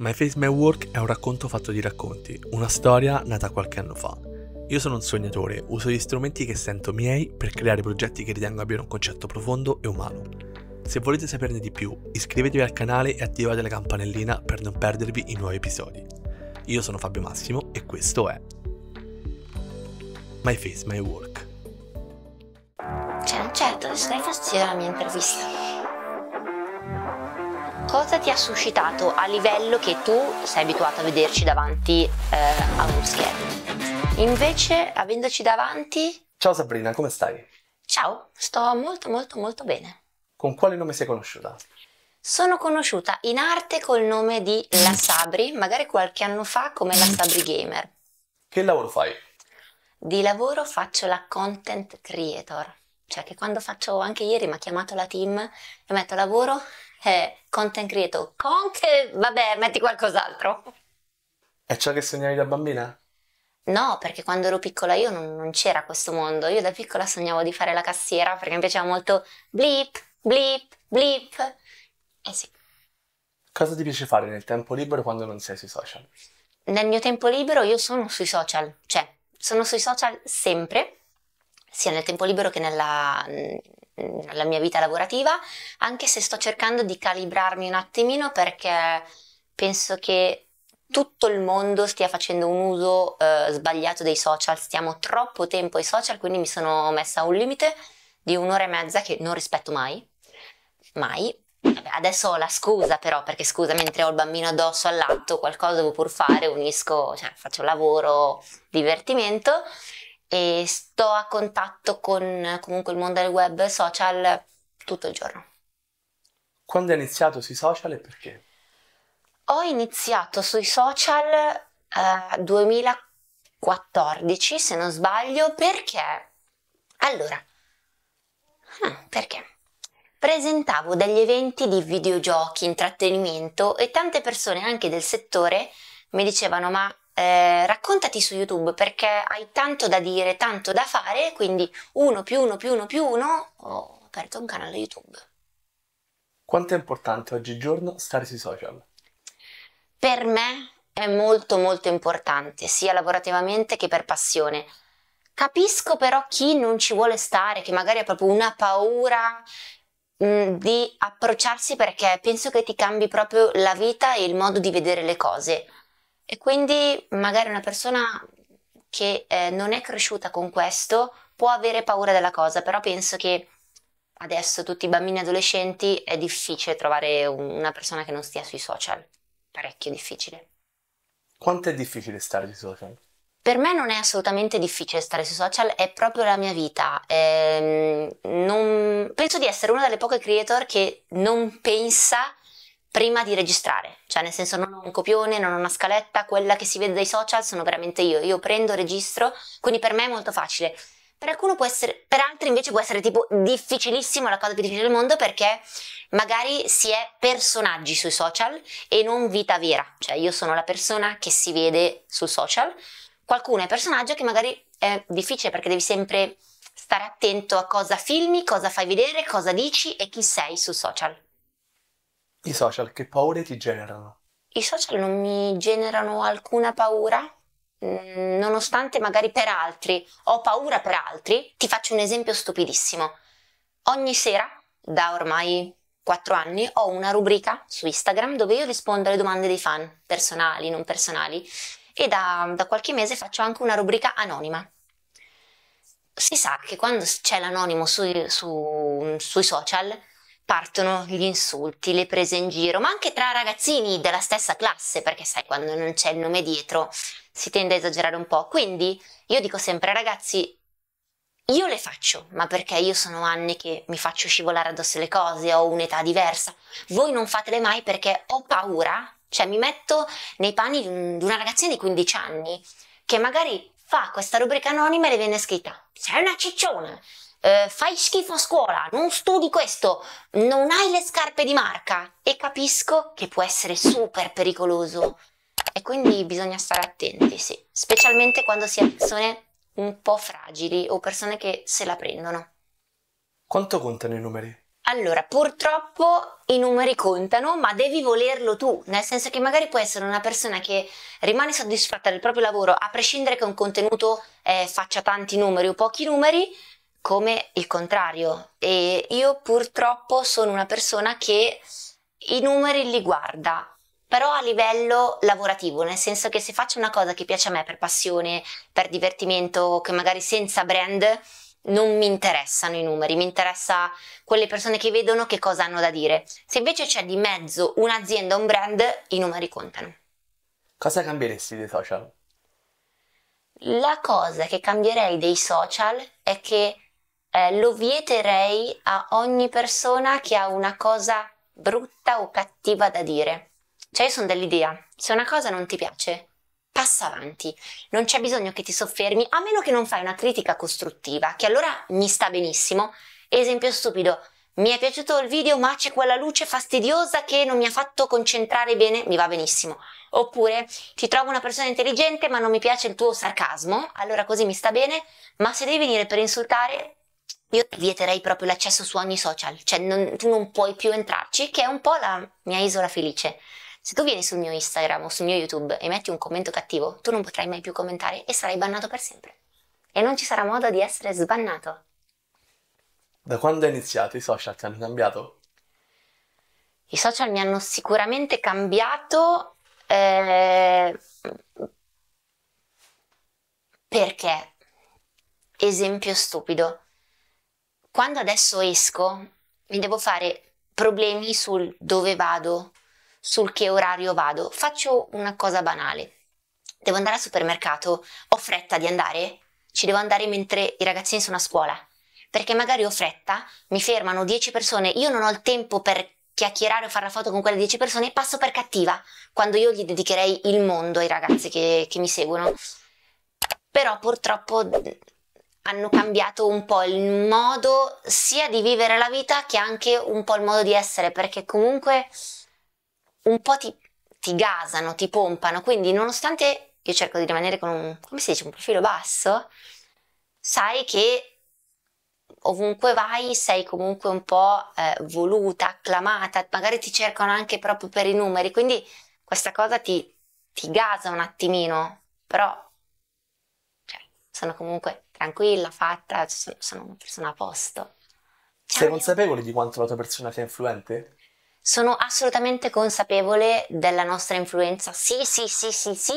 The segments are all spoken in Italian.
My Face My Work è un racconto fatto di racconti, una storia nata qualche anno fa. Io sono un sognatore, uso gli strumenti che sento miei per creare progetti che ritengo abbiano un concetto profondo e umano. Se volete saperne di più, iscrivetevi al canale e attivate la campanellina per non perdervi i nuovi episodi. Io sono Fabio Massimo e questo è My Face My Work. Ciao, certo, stai fastidio la mia intervista cosa ti ha suscitato a livello che tu sei abituato a vederci davanti eh, a uno schermo. Invece, avendoci davanti... Ciao Sabrina, come stai? Ciao, sto molto molto molto bene. Con quale nome sei conosciuta? Sono conosciuta in arte col nome di La Sabri, magari qualche anno fa come La Sabri Gamer. Che lavoro fai? Di lavoro faccio la content creator, cioè che quando faccio anche ieri mi ha chiamato la team e metto lavoro eh, content creator, con che, vabbè, metti qualcos'altro. È ciò che sognavi da bambina? No, perché quando ero piccola io non, non c'era questo mondo. Io da piccola sognavo di fare la cassiera perché mi piaceva molto blip, blip, blip. E eh sì. Cosa ti piace fare nel tempo libero quando non sei sui social? Nel mio tempo libero io sono sui social, cioè sono sui social sempre sia nel tempo libero che nella, mm, nella mia vita lavorativa, anche se sto cercando di calibrarmi un attimino perché penso che tutto il mondo stia facendo un uso eh, sbagliato dei social, stiamo troppo tempo ai social, quindi mi sono messa a un limite di un'ora e mezza che non rispetto mai, mai. Vabbè, adesso ho la scusa però, perché scusa, mentre ho il bambino addosso all'atto, qualcosa devo pur fare, unisco, cioè, faccio lavoro, divertimento, e sto a contatto con comunque il mondo del web social tutto il giorno. Quando hai iniziato sui social e perché? Ho iniziato sui social eh, 2014 se non sbaglio perché allora hmm, perché presentavo degli eventi di videogiochi, intrattenimento e tante persone anche del settore mi dicevano ma eh, raccontati su YouTube perché hai tanto da dire, tanto da fare, quindi uno più uno più uno più uno ho aperto un canale YouTube. Quanto è importante oggigiorno stare sui social? Per me è molto molto importante, sia lavorativamente che per passione. Capisco però chi non ci vuole stare, che magari ha proprio una paura mh, mm, di approcciarsi perché penso che ti cambi proprio la vita e il modo di vedere le cose e quindi magari una persona che eh, non è cresciuta con questo può avere paura della cosa, però penso che adesso tutti i bambini e adolescenti è difficile trovare una persona che non stia sui social, parecchio difficile. Quanto è difficile stare sui social? Per me non è assolutamente difficile stare sui social, è proprio la mia vita. Ehm, non... Penso di essere una delle poche creator che non pensa prima di registrare, cioè nel senso non ho un copione, non ho una scaletta, quella che si vede dai social sono veramente io, io prendo, registro, quindi per me è molto facile. Per alcuni può essere, per altri invece può essere tipo difficilissimo, la cosa più difficile del mondo perché magari si è personaggi sui social e non vita vera, cioè io sono la persona che si vede sul social, qualcuno è personaggio che magari è difficile perché devi sempre stare attento a cosa filmi, cosa fai vedere, cosa dici e chi sei sul social. I social che paure ti generano? I social non mi generano alcuna paura, mm, nonostante magari per altri ho paura per altri. Ti faccio un esempio stupidissimo. Ogni sera, da ormai 4 anni, ho una rubrica su Instagram dove io rispondo alle domande dei fan, personali, non personali, e da, da qualche mese faccio anche una rubrica anonima si sa che quando c'è l'anonimo sui, su, sui social partono gli insulti, le prese in giro, ma anche tra ragazzini della stessa classe, perché sai, quando non c'è il nome dietro si tende a esagerare un po'. Quindi io dico sempre, ragazzi, io le faccio, ma perché io sono anni che mi faccio scivolare addosso le cose, ho un'età diversa. Voi non fatele mai perché ho paura, cioè mi metto nei panni di, un, di una ragazzina di 15 anni che magari fa questa rubrica anonima e le viene scritta, sei una cicciona, eh, fai schifo a scuola, non studi questo, non hai le scarpe di marca e capisco che può essere super pericoloso e quindi bisogna stare attenti, sì, specialmente quando si è persone un po' fragili o persone che se la prendono. Quanto contano i numeri? Allora, purtroppo i numeri contano, ma devi volerlo tu, nel senso che magari puoi essere una persona che rimane soddisfatta del proprio lavoro, a prescindere che un contenuto eh, faccia tanti numeri o pochi numeri, come il contrario. E io purtroppo sono una persona che i numeri li guarda, però a livello lavorativo, nel senso che se faccio una cosa che piace a me per passione, per divertimento, che magari senza brand, non mi interessano i numeri, mi interessa quelle persone che vedono che cosa hanno da dire. Se invece c'è di mezzo un'azienda, un brand, i numeri contano. Cosa cambieresti dei social? La cosa che cambierei dei social è che eh, lo vieterei a ogni persona che ha una cosa brutta o cattiva da dire. Cioè io sono dell'idea, se una cosa non ti piace, passa avanti, non c'è bisogno che ti soffermi, a meno che non fai una critica costruttiva, che allora mi sta benissimo. Esempio stupido, mi è piaciuto il video ma c'è quella luce fastidiosa che non mi ha fatto concentrare bene, mi va benissimo. Oppure ti trovo una persona intelligente ma non mi piace il tuo sarcasmo, allora così mi sta bene, ma se devi venire per insultare io vieterei proprio l'accesso su ogni social, cioè non, tu non puoi più entrarci, che è un po' la mia isola felice. Se tu vieni sul mio Instagram o sul mio YouTube e metti un commento cattivo, tu non potrai mai più commentare e sarai bannato per sempre. E non ci sarà modo di essere sbannato. Da quando hai iniziato i social ti hanno cambiato? I social mi hanno sicuramente cambiato eh, perché, esempio stupido, quando adesso esco mi devo fare problemi sul dove vado, sul che orario vado. Faccio una cosa banale. Devo andare al supermercato, ho fretta di andare? Ci devo andare mentre i ragazzini sono a scuola. Perché magari ho fretta, mi fermano 10 persone, io non ho il tempo per chiacchierare o fare la foto con quelle 10 persone e passo per cattiva, quando io gli dedicherei il mondo ai ragazzi che, che mi seguono. Però purtroppo hanno cambiato un po' il modo sia di vivere la vita che anche un po' il modo di essere, perché comunque un po' ti, ti gasano, ti pompano, quindi nonostante io cerco di rimanere con un, come si dice, un profilo basso, sai che ovunque vai sei comunque un po' eh, voluta, acclamata, magari ti cercano anche proprio per i numeri, quindi questa cosa ti, ti gasa un attimino, però sono comunque tranquilla, fatta, sono una persona a posto. Ciao. Sei consapevole di quanto la tua persona sia influente? Sono assolutamente consapevole della nostra influenza, sì, sì, sì, sì, sì,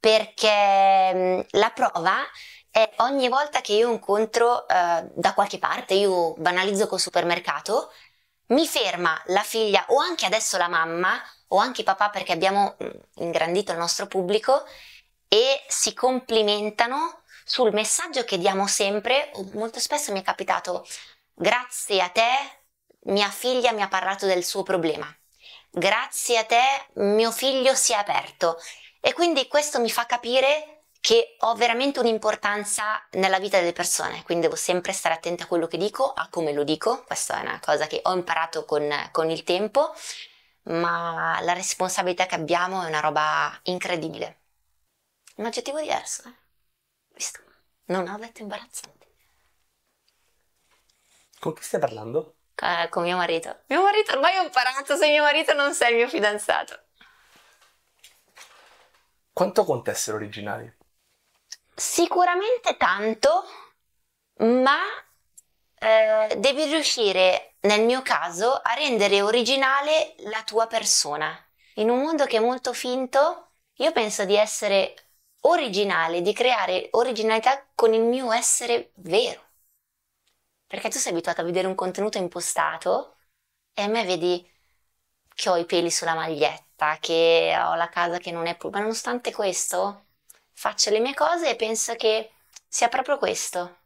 perché mm, la prova è ogni volta che io incontro eh, da qualche parte, io banalizzo col supermercato, mi ferma la figlia o anche adesso la mamma o anche papà perché abbiamo mm, ingrandito il nostro pubblico e si complimentano sul messaggio che diamo sempre, molto spesso mi è capitato grazie a te mia figlia mi ha parlato del suo problema, grazie a te mio figlio si è aperto e quindi questo mi fa capire che ho veramente un'importanza nella vita delle persone, quindi devo sempre stare attenta a quello che dico, a come lo dico, questa è una cosa che ho imparato con, con il tempo, ma la responsabilità che abbiamo è una roba incredibile. Un aggettivo diverso, eh? Visto? Non ho detto imbarazzante. Con chi stai parlando? con mio marito. Mio marito ormai ho imparato, sei mio marito non sei il mio fidanzato. Quanto essere originali? Sicuramente tanto, ma eh, devi riuscire, nel mio caso, a rendere originale la tua persona. In un mondo che è molto finto, io penso di essere originale, di creare originalità con il mio essere vero. Perché tu sei abituato a vedere un contenuto impostato e a me vedi che ho i peli sulla maglietta, che ho la casa che non è pulita, ma nonostante questo faccio le mie cose e penso che sia proprio questo.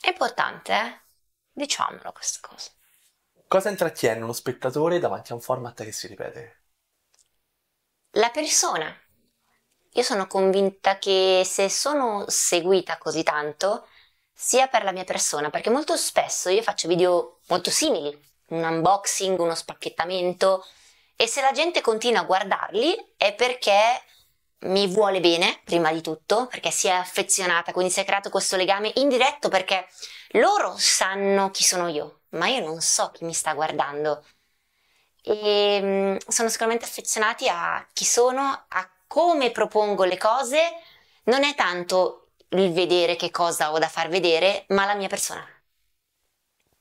È importante, eh? Diciamolo questa cosa. Cosa intrattiene uno spettatore davanti a un format che si ripete? La persona io sono convinta che se sono seguita così tanto sia per la mia persona, perché molto spesso io faccio video molto simili, un unboxing, uno spacchettamento e se la gente continua a guardarli è perché mi vuole bene, prima di tutto, perché si è affezionata, quindi si è creato questo legame indiretto perché loro sanno chi sono io, ma io non so chi mi sta guardando. E ehm, sono sicuramente affezionati a chi sono, a come propongo le cose non è tanto il vedere che cosa ho da far vedere, ma la mia persona.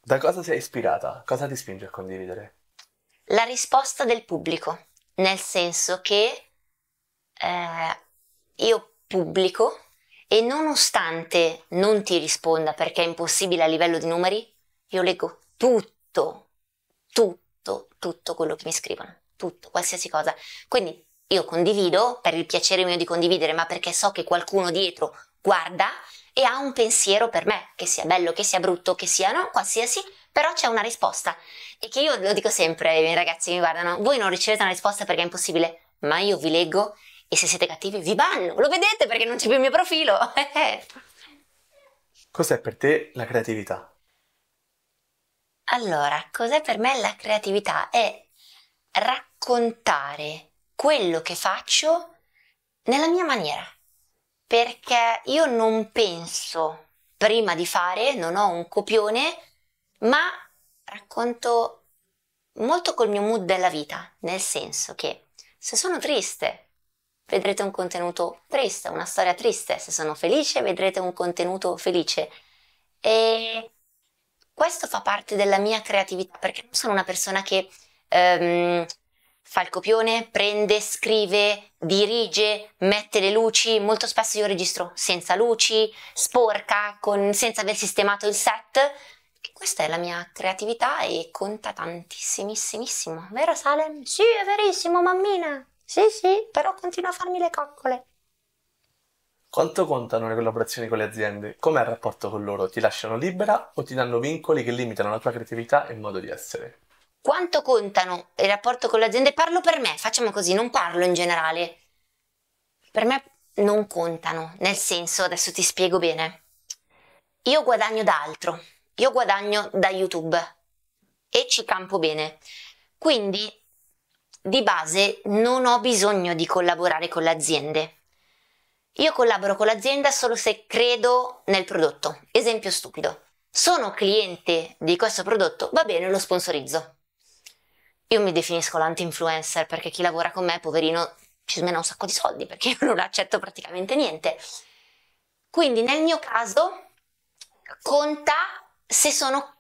Da cosa sei ispirata? Cosa ti spinge a condividere? La risposta del pubblico, nel senso che eh, io pubblico e nonostante non ti risponda perché è impossibile a livello di numeri, io leggo tutto, tutto, tutto quello che mi scrivono, tutto, qualsiasi cosa. Quindi io condivido per il piacere mio di condividere, ma perché so che qualcuno dietro guarda e ha un pensiero per me, che sia bello, che sia brutto, che sia no, qualsiasi, però c'è una risposta. E che io lo dico sempre ai miei ragazzi che mi guardano, voi non ricevete una risposta perché è impossibile, ma io vi leggo e se siete cattivi vi banno, lo vedete perché non c'è più il mio profilo. cos'è per te la creatività? Allora, cos'è per me la creatività? È raccontare quello che faccio nella mia maniera, perché io non penso prima di fare, non ho un copione, ma racconto molto col mio mood della vita, nel senso che se sono triste vedrete un contenuto triste, una storia triste, se sono felice vedrete un contenuto felice. E questo fa parte della mia creatività, perché non sono una persona che... Um, fa il copione, prende, scrive, dirige, mette le luci, molto spesso io registro senza luci, sporca, con, senza aver sistemato il set. Questa è la mia creatività e conta tantissimissimo, vero Salem? Sì, è verissimo, mammina. Sì, sì, però continua a farmi le coccole. Quanto contano le collaborazioni con le aziende? Com'è il rapporto con loro? Ti lasciano libera o ti danno vincoli che limitano la tua creatività e modo di essere? quanto contano il rapporto con le aziende? Parlo per me, facciamo così, non parlo in generale. Per me non contano, nel senso, adesso ti spiego bene. Io guadagno da altro, io guadagno da YouTube e ci campo bene. Quindi, di base, non ho bisogno di collaborare con le aziende. Io collaboro con l'azienda solo se credo nel prodotto. Esempio stupido. Sono cliente di questo prodotto, va bene, lo sponsorizzo. Io mi definisco l'anti-influencer perché chi lavora con me, poverino, ci smena un sacco di soldi perché io non accetto praticamente niente. Quindi nel mio caso conta se sono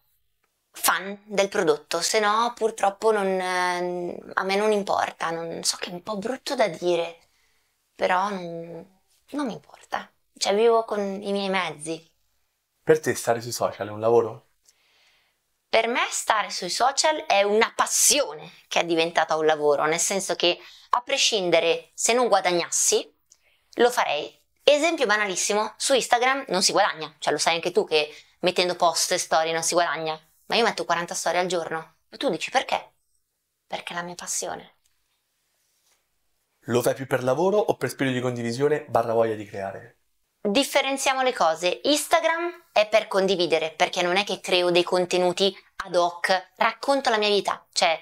fan del prodotto, se no purtroppo non, a me non importa, non, so che è un po' brutto da dire, però non, non mi importa, cioè vivo con i miei mezzi. Per te stare sui social è un lavoro? Per me stare sui social è una passione che è diventata un lavoro, nel senso che a prescindere se non guadagnassi, lo farei. Esempio banalissimo, su Instagram non si guadagna, cioè lo sai anche tu che mettendo post e storie non si guadagna, ma io metto 40 storie al giorno e tu dici perché? Perché è la mia passione. Lo fai più per lavoro o per spirito di condivisione barra voglia di creare? Differenziamo le cose. Instagram è per condividere, perché non è che creo dei contenuti ad hoc, racconto la mia vita, cioè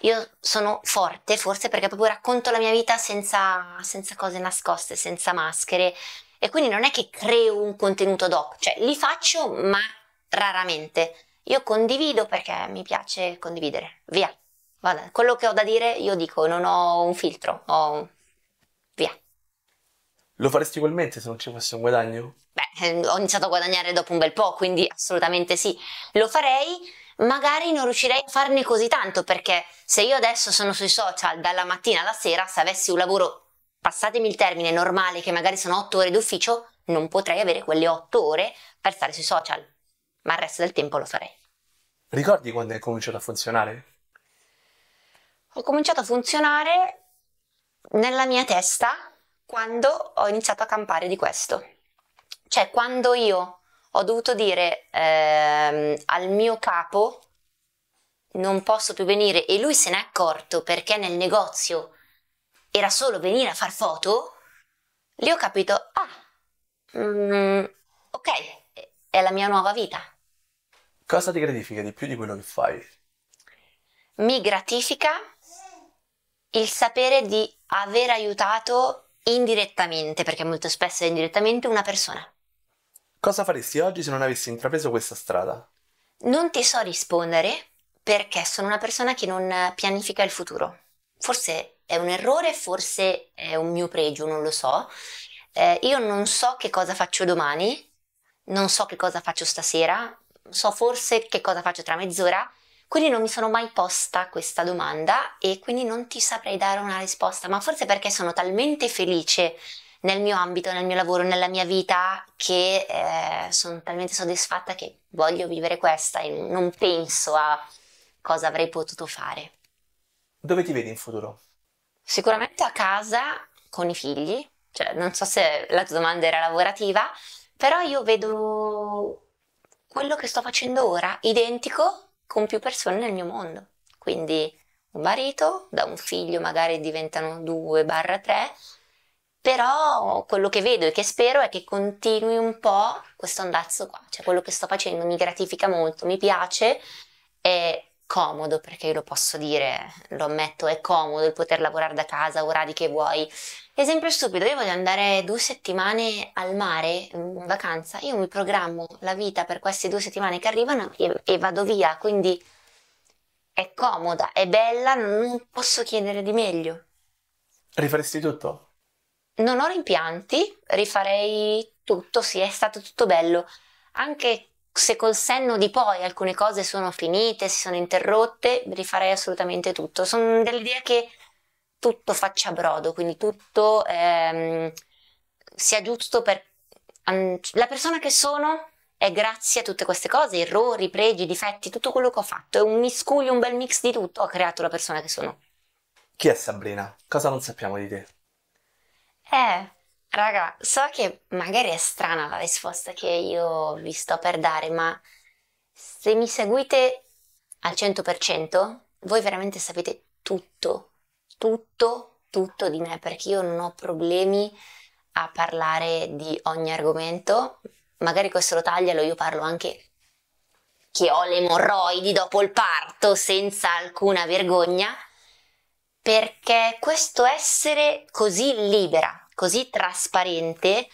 io sono forte forse perché proprio racconto la mia vita senza, senza cose nascoste, senza maschere e quindi non è che creo un contenuto ad hoc, cioè li faccio ma raramente. Io condivido perché mi piace condividere, via. Vada, quello che ho da dire io dico, non ho un filtro, ho... via. Lo faresti ugualmente se non ci fosse un guadagno? Beh, eh, ho iniziato a guadagnare dopo un bel po', quindi assolutamente sì. Lo farei, magari non riuscirei a farne così tanto, perché se io adesso sono sui social dalla mattina alla sera, se avessi un lavoro, passatemi il termine, normale, che magari sono otto ore d'ufficio, non potrei avere quelle otto ore per stare sui social, ma il resto del tempo lo farei. Ricordi quando hai cominciato a funzionare? Ho cominciato a funzionare nella mia testa quando ho iniziato a campare di questo. Cioè quando io ho dovuto dire ehm, al mio capo non posso più venire e lui se n'è accorto perché nel negozio era solo venire a far foto, lì ho capito, ah, mm, ok, è la mia nuova vita. Cosa ti gratifica di più di quello che fai? Mi gratifica il sapere di aver aiutato indirettamente, perché molto spesso è indirettamente, una persona. Cosa faresti oggi se non avessi intrapreso questa strada? Non ti so rispondere perché sono una persona che non pianifica il futuro. Forse è un errore, forse è un mio pregio, non lo so. Eh, io non so che cosa faccio domani, non so che cosa faccio stasera, so forse che cosa faccio tra mezz'ora, quindi non mi sono mai posta questa domanda e quindi non ti saprei dare una risposta, ma forse perché sono talmente felice nel mio ambito, nel mio lavoro, nella mia vita, che eh, sono talmente soddisfatta che voglio vivere questa e non penso a cosa avrei potuto fare. Dove ti vedi in futuro? Sicuramente a casa con i figli, cioè non so se la tua domanda era lavorativa, però io vedo quello che sto facendo ora, identico, con più persone nel mio mondo. Quindi un marito, da un figlio magari diventano due barra tre, però quello che vedo e che spero è che continui un po' questo andazzo qua, cioè quello che sto facendo mi gratifica molto, mi piace, è comodo perché io lo posso dire, lo ammetto, è comodo il poter lavorare da casa, orari che vuoi, Esempio stupido, io voglio andare due settimane al mare in vacanza, io mi programmo la vita per queste due settimane che arrivano e, e vado via, quindi è comoda, è bella, non posso chiedere di meglio. Rifaresti tutto? Non ho rimpianti, rifarei tutto, sì, è stato tutto bello. Anche se col senno di poi alcune cose sono finite, si sono interrotte, rifarei assolutamente tutto. Sono dell'idea che tutto faccia brodo, quindi tutto ehm, sia giusto per... La persona che sono è grazie a tutte queste cose, errori, pregi, difetti, tutto quello che ho fatto. È un miscuglio, un bel mix di tutto, ho creato la persona che sono. Chi è Sabrina? Cosa non sappiamo di te? Eh, raga, so che magari è strana la risposta che io vi sto per dare, ma se mi seguite al 100%, voi veramente sapete tutto tutto, tutto di me, perché io non ho problemi a parlare di ogni argomento. Magari questo lo taglialo, io parlo anche che ho le emorroidi dopo il parto senza alcuna vergogna, perché questo essere così libera, così trasparente,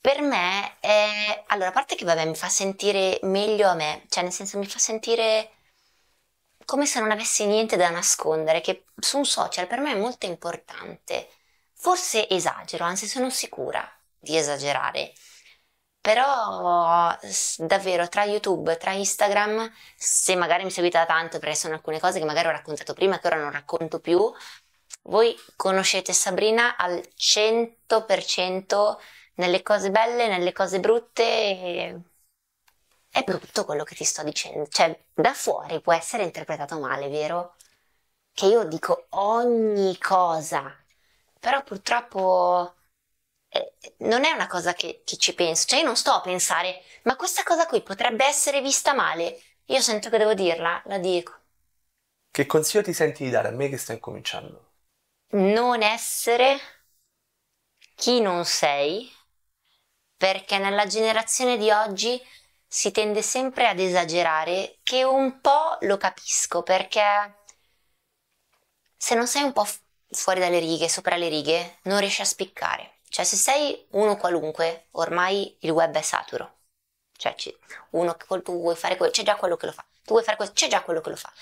per me è... Allora, a parte che vabbè, mi fa sentire meglio a me, cioè nel senso mi fa sentire come se non avessi niente da nascondere, che su un social per me è molto importante. Forse esagero, anzi sono sicura di esagerare, però davvero tra YouTube, tra Instagram, se magari mi seguite da tanto, perché sono alcune cose che magari ho raccontato prima che ora non racconto più, voi conoscete Sabrina al 100% nelle cose belle, nelle cose brutte. È brutto quello che ti sto dicendo, cioè da fuori può essere interpretato male, vero? Che io dico ogni cosa, però purtroppo eh, non è una cosa che, che ci penso, cioè io non sto a pensare, ma questa cosa qui potrebbe essere vista male, io sento che devo dirla, la dico. Che consiglio ti senti di dare a me che sto incominciando? Non essere chi non sei, perché nella generazione di oggi si tende sempre ad esagerare, che un po' lo capisco perché se non sei un po' fuori dalle righe, sopra le righe, non riesci a spiccare. Cioè se sei uno qualunque, ormai il web è saturo. Cioè uno che tu vuoi fare quello, c'è già quello che lo fa. Tu vuoi fare questo, c'è già quello che lo fa.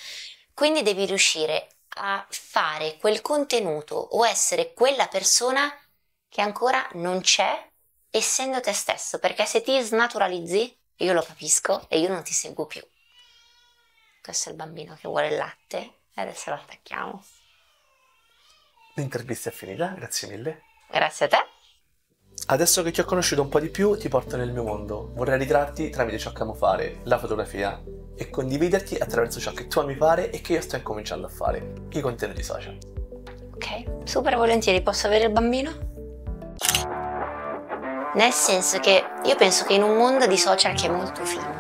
Quindi devi riuscire a fare quel contenuto o essere quella persona che ancora non c'è essendo te stesso, perché se ti snaturalizzi io lo capisco e io non ti seguo più. Questo è il bambino che vuole il latte e adesso lo attacchiamo. L'intervista è finita, grazie mille. Grazie a te. Adesso che ti ho conosciuto un po' di più, ti porto nel mio mondo. Vorrei ritrarti tramite ciò che amo fare, la fotografia, e condividerti attraverso ciò che tu ami fare e che io sto incominciando a fare, i contenuti social. Ok, super volentieri, posso avere il bambino? Nel senso che io penso che in un mondo di social che è molto finto,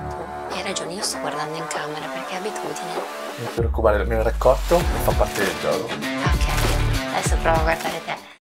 hai ragione, io sto guardando in camera perché è abitudine. Non ti preoccupare, il mio raccolto fa parte del gioco. Ok, adesso provo a guardare te.